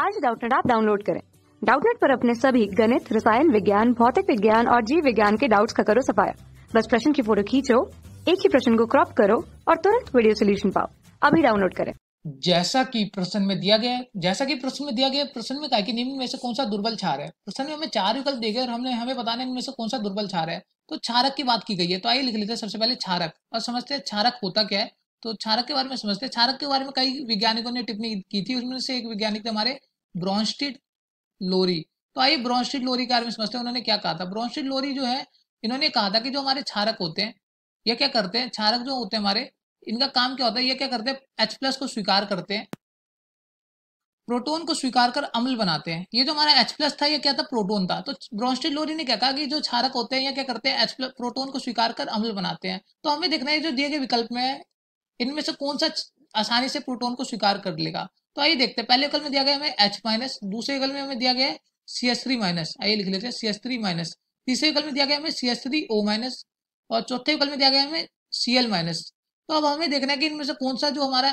आज डाउटनेट आप डाउनलोड करें डाउटनेट पर अपने सभी गणित रसायन विज्ञान भौतिक विज्ञान और जीव विज्ञान के डाउट्स का करो सफाया बस प्रश्न की फोटो खींचो एक ही प्रश्न को क्रॉप करो और तुरंत वीडियो सोल्यूशन पाओ अभी डाउनलोड करें जैसा कि प्रश्न में दिया गया है जैसा कि प्रश्न में दिया गया प्रश्न में कहा कि निम्न में से कौन सा दुर्बल छार है प्रश्न में हमें चार विकल्प देखे और हमने हमें बताने इनमें से कौन सा दुर्बल छार है तो छारक की बात की गई है तो आइए लिख लेते हैं सबसे पहले छारक और समझते हैं छारक होता क्या है तो छारक के बारे में समझते हैं छारक के बारे में कई वैज्ञानिकों ने टिप्पणी की थी उसमें से एक वैज्ञानिक थे हमारे ब्रॉन्स्टिड लोरी तो आइए ब्रॉन्स्टिड लोरी के बारे में समझते हैं उन्होंने क्या कहा था ब्रॉन्स्टिड लोरी जो है इन्होंने कहा था कि जो हमारे क्षारक होते हैं ये क्या करते हैं क्षारक जो होते हैं हमारे इनका काम क्या होता है ये क्या करते हैं H प्लस को स्वीकार करते हैं प्रोटोन को स्वीकार कर अम्ल बनाते हैं ये जो हमारा एच प्लस था ये क्या था प्रोटोन था तो ब्रॉन्स्टिड लोरी ने क्या कहा कि जो क्षारक होते हैं या क्या करते हैं एच प्लस प्रोटोन को स्वीकार कर अम्ल बनाते हैं तो हमें देखना है जो दिए गए विकल्प में है इनमें से कौन सा आसानी से प्रोटोन को स्वीकार कर लेगा तो आइए देखते हैं पहले कल में दिया गया हमें एच माइनस दूसरे कल में हमें दिया गया सी एस थ्री माइनस आइए लिख लेते हैं सी एस थ्री माइनस तीसरे कल में दिया गया हमें C S three O minus और चौथे कल में दिया गया हमें सी एल माइनस तो अब हमें देखना है कि इनमें से कौन सा जो हमारा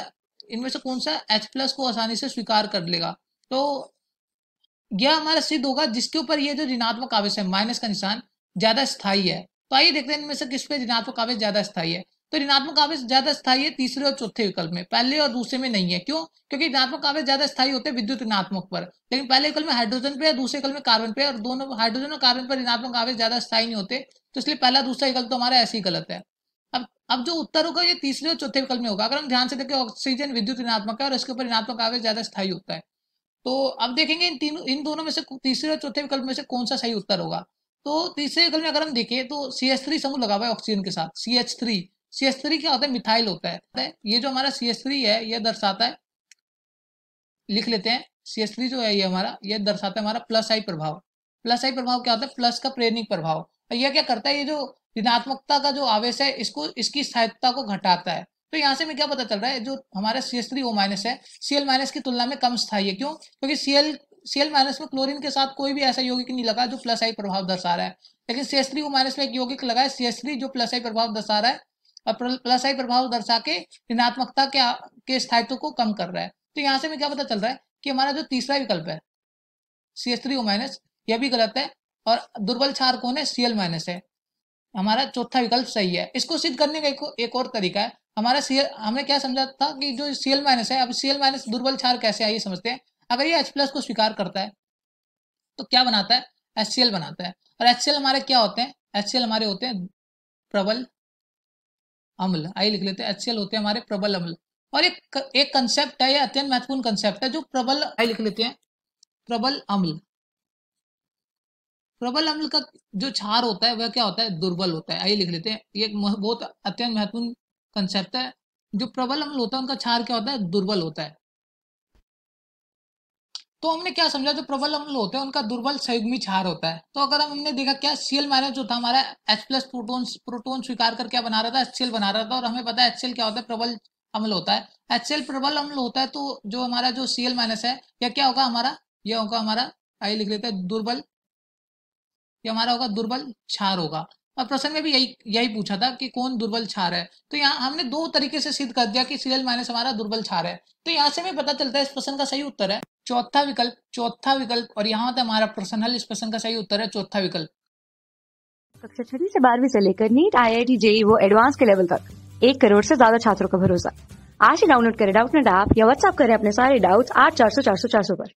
इनमें से कौन सा एच प्लस को आसानी से स्वीकार कर लेगा तो यह हमारा सिद्ध होगा जिसके ऊपर ये जो ऋणात्मक आवेश है माइनस का निशान ज्यादा स्थायी है तो आइए देखते हैं इनमें से किस पे ऋणात्मक आवेश ज्यादा स्थायी है तो ऋणात्मक आवेश ज्यादा स्थायी है तीसरे और चौथे विकल्प में पहले और दूसरे में नहीं है क्यों क्योंकि ऋणात्मक आवेश ज्यादा स्थायी होते हैं विद्युत ऋणात्मक पर लेकिन पहले विकल्प में हाइड्रोजन पे है दूसरे विकल्प में कार्बन पे और दोनों हाइड्रोजन और कार्बन पर ऋणात्मक आवेश ज्यादा स्थायी नहीं होते तो इसलिए पहला दूसरा विकल्प तो हमारा ऐसे ही गलत है अब अब जो उत्तर होगा ये तीसरे और चौथे विकल्प में होगा अगर हम ध्यान से देखें ऑक्सीजन विद्युत ऋणात्मक है और इसके ऊपर ऋणात्मक आवेश ज्यादा स्थायी होता है तो अब देखेंगे इन तीनों इन दोनों में से तीसरे और चौथे विकल्प में से कौन सा सही उत्तर होगा तो तीसरे विकल्प में अगर हम देखें तो सी एच थ्री समूह लगा हुआ है ऑक्सीजन के साथ C H three C S three क्या होता है मिथाइल होता है तो ये जो हमारा सी एस थ्री है यह दर्शाता है लिख लेते हैं सी एस थ्री जो है ये हमारा ये दर्शाता है हमारा प्लस आई प्रभाव प्लस आई प्रभाव क्या होता है प्लस का प्रेरणिक प्रभाव और यह क्या करता है ये जो ऋणात्मकता का जो आवेश है इसको इसकी स्थायित्ता को घटाता है तो यहाँ से हमें क्या पता चल रहा है जो हमारा C S three O minus है सी एल माइनस की तुलना में कम स्थायी है क्यों क्योंकि C L C L minus में क्लोरीन के साथ कोई भी ऐसा यौगिक नहीं लगा जो प्लस आई प्रभाव दर्शा रहा है लेकिन C S three O minus में एक यौगिक लगा है सी एस थ्री जो प्लस आई प्रभाव दर्शा रहा है और प्लस आई प्रभाव दर्शा के ऋणात्मकता के, के स्थायित्व को कम कर रहा है तो यहाँ से हमें क्या पता चल रहा है कि हमारा जो तीसरा विकल्प है C S three O minus यह भी गलत है और दुर्बल छार कौन है सी एल माइनस है हमारा चौथा विकल्प सही है इसको सिद्ध करने का एक, एक और तरीका है हमारा सी हमने क्या समझा था कि जो सी एल माइनस है अब सी एल माइनस दुर्बल छार कैसे आई समझते हैं अगर ये एच प्लस को स्वीकार करता है तो क्या बनाता है एच सी एल बनाता है और एच सी एल हमारे क्या होते हैं एच सी एल हमारे होते हैं प्रबल अम्ल आई लिख लेते हैं एच होते हैं हमारे प्रबल अम्ल और एक एक कंसेप्ट है ये अत्यंत महत्वपूर्ण कंसेप्ट है जो प्रबल आई लिख लेते हैं प्रबल अम्ल प्रबल अम्ल का जो क्षार होता है वह क्या होता है दुर्बल होता है आई लिख लेते हैं ये बहुत अत्यंत महत्वपूर्ण कंसेप्ट है जो प्रबल अम्ल होता है उनका क्षार क्या होता है दुर्बल होता है तो हमने क्या समझा जो प्रबल अम्ल होते हैं उनका दुर्बल संयुग्मी क्षार होता है तो अगर हम हमने देखा क्या सीएल माइनस जो था हमारा एच प्लस प्रोटोन प्रोटोन स्वीकार कर क्या बना रहा था एच बना रहा था और हमें पता है एच क्या होता है प्रबल अम्ल होता है एच प्रबल अम्ल होता है तो जो हमारा जो सीएल माइनस है या क्या होगा हमारा यह होगा हमारा आई लिख लेते हैं दुर्बल ये हमारा होगा दुर्बल क्षार होगा और प्रश्न में भी यही यही पूछा था कि कौन दुर्बल छार है तो यहाँ हमने दो तरीके से सिद्ध कर दिया कि सीएल माइनस हमारा दुर्बल छार है तो यहाँ से हमें पता चलता है इस प्रश्न का सही उत्तर है चौथा विकल्प चौथा विकल्प और यहाँ तक तो हमारा पर्सनल इस प्रश्न का सही उत्तर है चौथा विकल्प कक्षा छठी से बारहवीं से लेकर NEET I I T JEE वो एडवांस के लेवल तक एक करोड़ से ज्यादा छात्रों का भरोसा आज ही डाउनलोड करें डाउट नेट ऐप या व्हाट्सएप करें अपने सारे डाउट्स आठ चार सौ चार सौ चार सौ पर